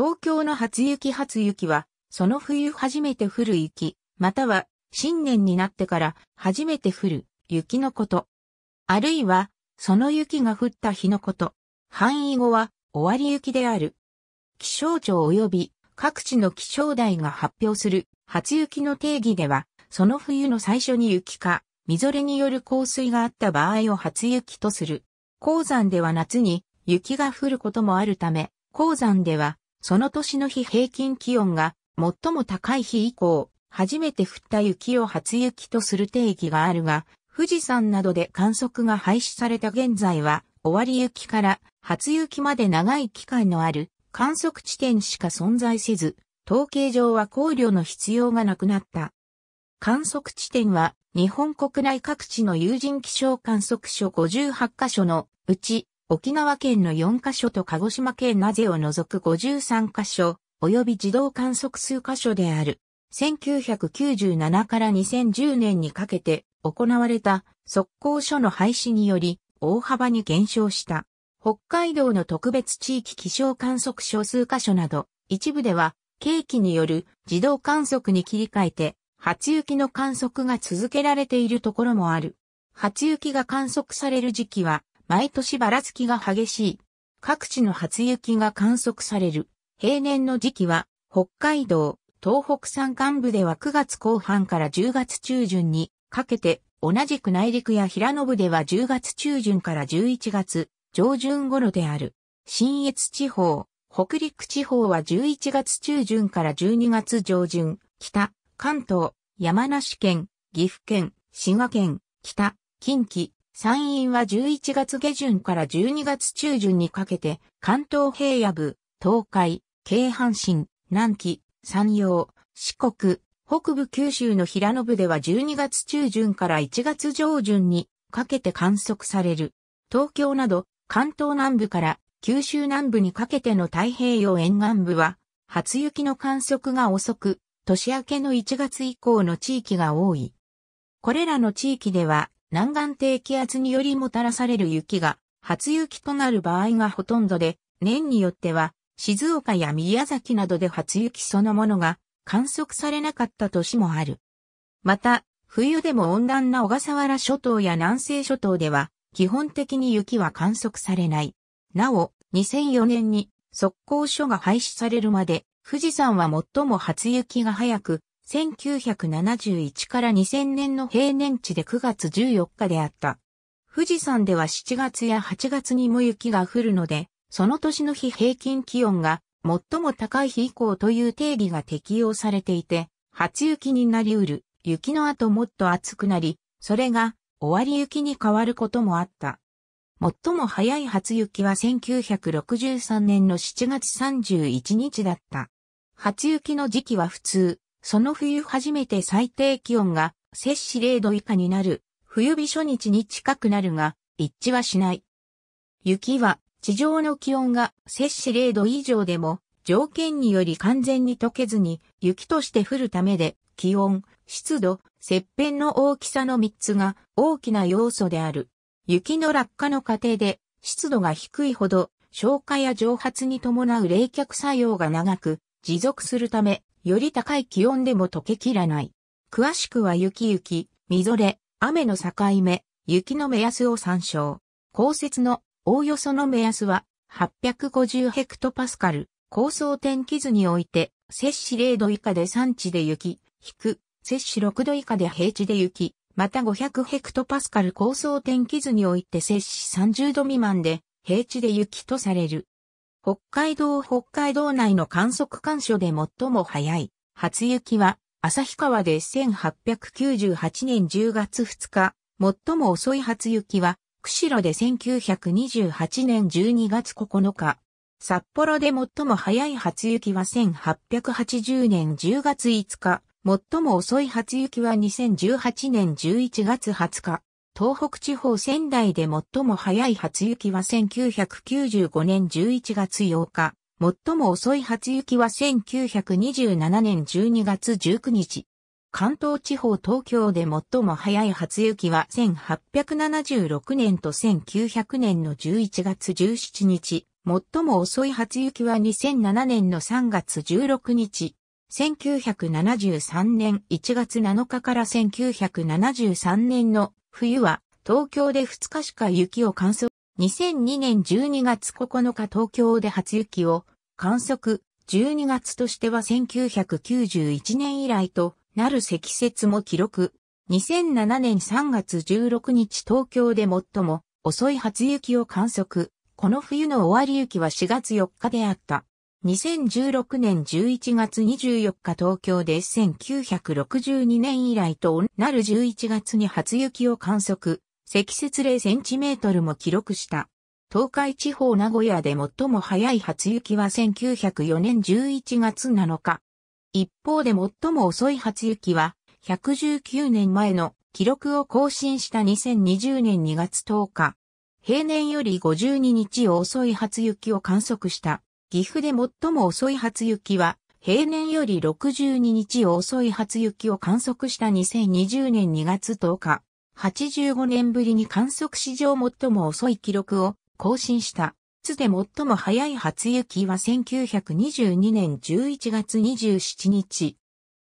東京の初雪初雪は、その冬初めて降る雪、または新年になってから初めて降る雪のこと。あるいは、その雪が降った日のこと。範囲後は終わり雪である。気象庁及び各地の気象台が発表する初雪の定義では、その冬の最初に雪か、みぞれによる降水があった場合を初雪とする。鉱山では夏に雪が降ることもあるため、鉱山ではその年の日平均気温が最も高い日以降、初めて降った雪を初雪とする定義があるが、富士山などで観測が廃止された現在は、終わり雪から初雪まで長い期間のある観測地点しか存在せず、統計上は考慮の必要がなくなった。観測地点は日本国内各地の有人気象観測所58カ所のうち沖縄県の4カ所と鹿児島県なぜを除く53カ所、及び自動観測数カ所である。1997から2010年にかけて行われた速攻所の廃止により大幅に減少した。北海道の特別地域気象観測所数カ所など、一部では、景気による自動観測に切り替えて、初雪の観測が続けられているところもある。初雪が観測される時期は、毎年ばらつきが激しい。各地の初雪が観測される。平年の時期は、北海道、東北山間部では9月後半から10月中旬にかけて、同じく内陸や平野部では10月中旬から11月上旬頃である。新越地方、北陸地方は11月中旬から12月上旬、北、関東、山梨県、岐阜県、滋賀県、北、近畿、山陰は11月下旬から12月中旬にかけて、関東平野部、東海、京阪神、南紀、山陽、四国、北部九州の平野部では12月中旬から1月上旬にかけて観測される。東京など関東南部から九州南部にかけての太平洋沿岸部は初雪の観測が遅く、年明けの1月以降の地域が多い。これらの地域では南岸低気圧によりもたらされる雪が初雪となる場合がほとんどで、年によっては静岡や宮崎などで初雪そのものが観測されなかった年もある。また、冬でも温暖な小笠原諸島や南西諸島では、基本的に雪は観測されない。なお、2004年に、速攻所が廃止されるまで、富士山は最も初雪が早く、1971から2000年の平年値で9月14日であった。富士山では7月や8月にも雪が降るので、その年の日平均気温が最も高い日以降という定義が適用されていて、初雪になりうる、雪の後もっと暑くなり、それが終わり雪に変わることもあった。最も早い初雪は1963年の7月31日だった。初雪の時期は普通、その冬初めて最低気温が摂氏0度以下になる、冬日初日に近くなるが、一致はしない。雪は地上の気温が摂氏0度以上でも、条件により完全に溶けずに雪として降るためで、気温、湿度、切片の大きさの3つが大きな要素である。雪の落下の過程で湿度が低いほど消化や蒸発に伴う冷却作用が長く持続するためより高い気温でも溶けきらない。詳しくは雪雪、みぞれ、雨の境目、雪の目安を参照。降雪のおおよその目安は850ヘクトパスカル。高層天気図において、摂氏0度以下で山地で雪、引く、摂氏6度以下で平地で雪、また500ヘクトパスカル高層天気図において摂氏30度未満で、平地で雪とされる。北海道北海道内の観測干所で最も早い初雪は旭川で1898年10月2日、最も遅い初雪は釧路で1928年12月9日。札幌で最も早い初雪は1880年10月5日、最も遅い初雪は2018年11月20日。東北地方仙台で最も早い初雪は1995年11月8日、最も遅い初雪は1927年12月19日。関東地方東京で最も早い初雪は1876年と1900年の11月17日。最も遅い初雪は2007年の3月16日。1973年1月7日から1973年の冬は東京で2日しか雪を観測。2002年12月9日東京で初雪を観測。12月としては1991年以来となる積雪も記録。2007年3月16日東京で最も遅い初雪を観測。この冬の終わり雪は4月4日であった。2016年11月24日東京で1962年以来となる11月に初雪を観測、積雪0センチメートルも記録した。東海地方名古屋で最も早い初雪は1904年11月7日。一方で最も遅い初雪は119年前の記録を更新した2020年2月10日。平年より52日遅い初雪を観測した。岐阜で最も遅い初雪は、平年より62日遅い初雪を観測した2020年2月10日、85年ぶりに観測史上最も遅い記録を更新した。つで最も早い初雪は1922年11月27日。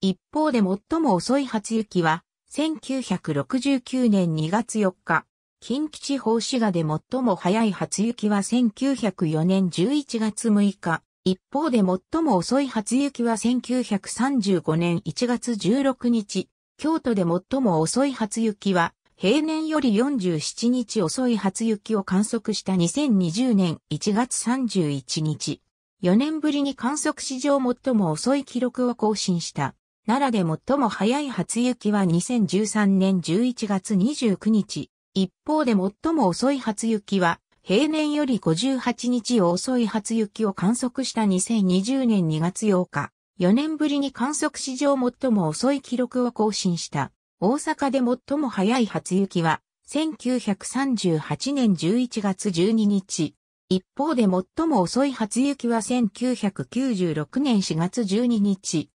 一方で最も遅い初雪は1969年2月4日、近畿地方滋賀で最も早い初雪は1904年11月6日。一方で最も遅い初雪は1935年1月16日。京都で最も遅い初雪は平年より47日遅い初雪を観測した2020年1月31日。4年ぶりに観測史上最も遅い記録を更新した。奈良で最も早い初雪は2013年11月29日。一方で最も遅い初雪は、平年より58日遅い初雪を観測した2020年2月8日、4年ぶりに観測史上最も遅い記録を更新した。大阪で最も早い初雪は、1938年11月12日。一方で最も遅い初雪は1996年4月12日。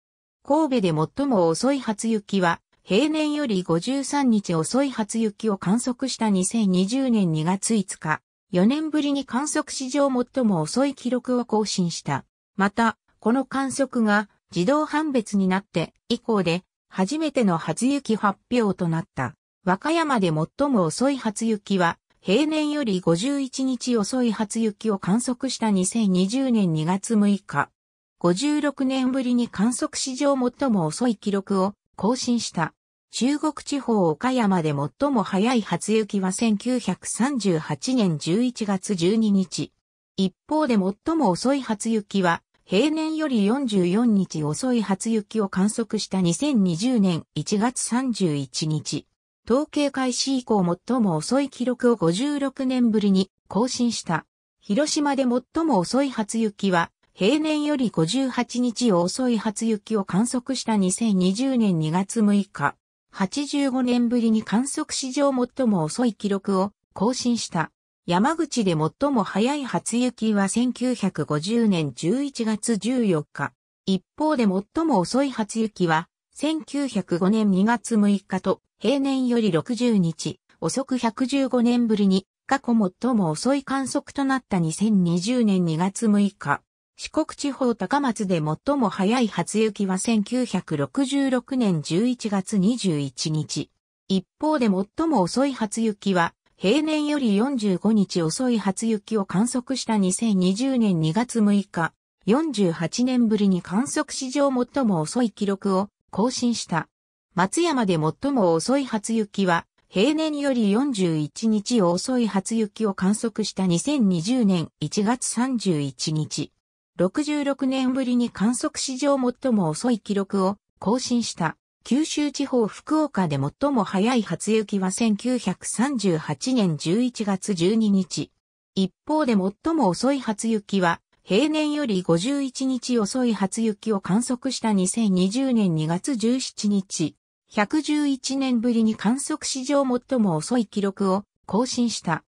神戸で最も遅い初雪は平年より53日遅い初雪を観測した2020年2月5日、4年ぶりに観測史上最も遅い記録を更新した。また、この観測が自動判別になって以降で初めての初雪発表となった。和歌山で最も遅い初雪は平年より51日遅い初雪を観測した2020年2月6日。56年ぶりに観測史上最も遅い記録を更新した。中国地方岡山で最も早い初雪は1938年11月12日。一方で最も遅い初雪は平年より44日遅い初雪を観測した2020年1月31日。統計開始以降最も遅い記録を56年ぶりに更新した。広島で最も遅い初雪は平年より58日遅い初雪を観測した2020年2月6日。85年ぶりに観測史上最も遅い記録を更新した。山口で最も早い初雪は1950年11月14日。一方で最も遅い初雪は1905年2月6日と平年より60日、遅く115年ぶりに過去最も遅い観測となった2020年2月6日。四国地方高松で最も早い初雪は1966年11月21日。一方で最も遅い初雪は平年より45日遅い初雪を観測した2020年2月6日、48年ぶりに観測史上最も遅い記録を更新した。松山で最も遅い初雪は平年より41日遅い初雪を観測した2020年1月31日。66年ぶりに観測史上最も遅い記録を更新した。九州地方福岡で最も早い初雪は1938年11月12日。一方で最も遅い初雪は平年より51日遅い初雪を観測した2020年2月17日。111年ぶりに観測史上最も遅い記録を更新した。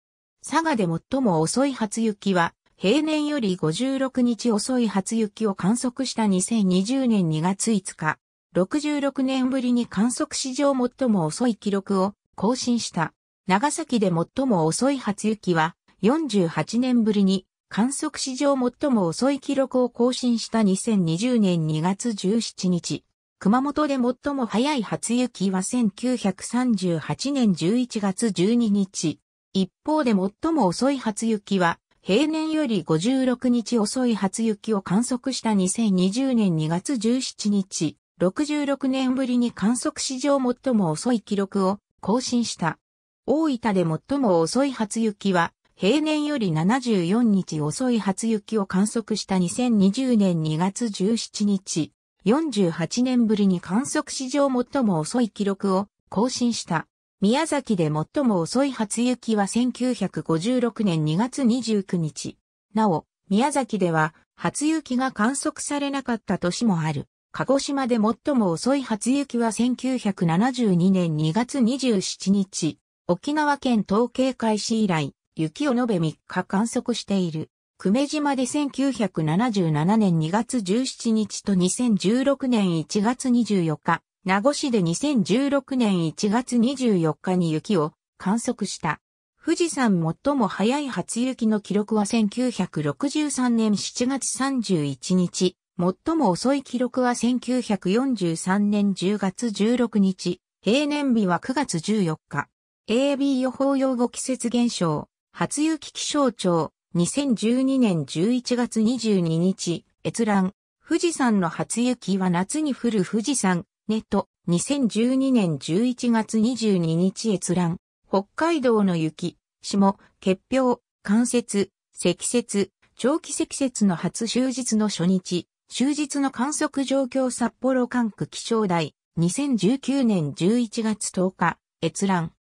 佐賀で最も遅い初雪は平年より56日遅い初雪を観測した2020年2月5日、66年ぶりに観測史上最も遅い記録を更新した。長崎で最も遅い初雪は48年ぶりに観測史上最も遅い記録を更新した2020年2月17日。熊本で最も早い初雪は1938年11月12日。一方で最も遅い初雪は平年より56日遅い初雪を観測した2020年2月17日、66年ぶりに観測史上最も遅い記録を更新した。大分で最も遅い初雪は、平年より74日遅い初雪を観測した2020年2月17日、48年ぶりに観測史上最も遅い記録を更新した。宮崎で最も遅い初雪は1956年2月29日。なお、宮崎では初雪が観測されなかった年もある。鹿児島で最も遅い初雪は1972年2月27日。沖縄県統計開始以来、雪を延べ3日観測している。久米島で1977年2月17日と2016年1月24日、名護市で2016年1月24日に雪を観測した。富士山最も早い初雪の記録は1963年7月31日、最も遅い記録は1943年10月16日、平年日は9月14日。AB 予報用語季節現象、初雪気象庁、2012年11月22日、閲覧。富士山の初雪は夏に降る富士山ネット、2012年11月22日閲覧、北海道の雪、霜、結氷、関節、積雪、長期積雪の初終日の初日、終日の観測状況札幌管区気象台、2019年11月10日、閲覧。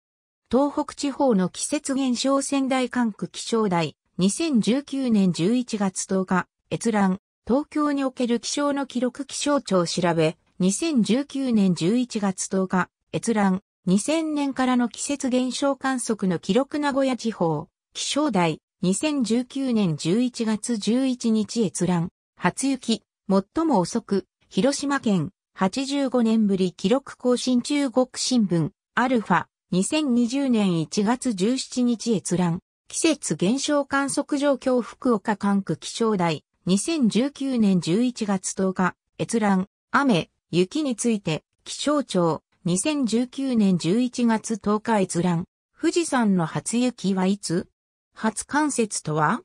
東北地方の季節現象仙台管区気象台、2019年11月10日、閲覧。東京における気象の記録気象庁調べ、2019年11月10日、閲覧、2000年からの季節現象観測の記録名古屋地方、気象台、2019年11月11日閲覧、初雪、最も遅く、広島県、85年ぶり記録更新中国新聞、アルファ、2020年1月17日閲覧、季節現象観測状況福岡管区気象台、2019年11月10日、閲覧、雨、雪について、気象庁、2019年11月10日閲覧。富士山の初雪はいつ初冠雪とは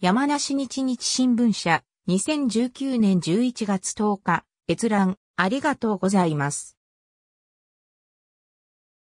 山梨日日新聞社、2019年11月10日、閲覧、ありがとうございます。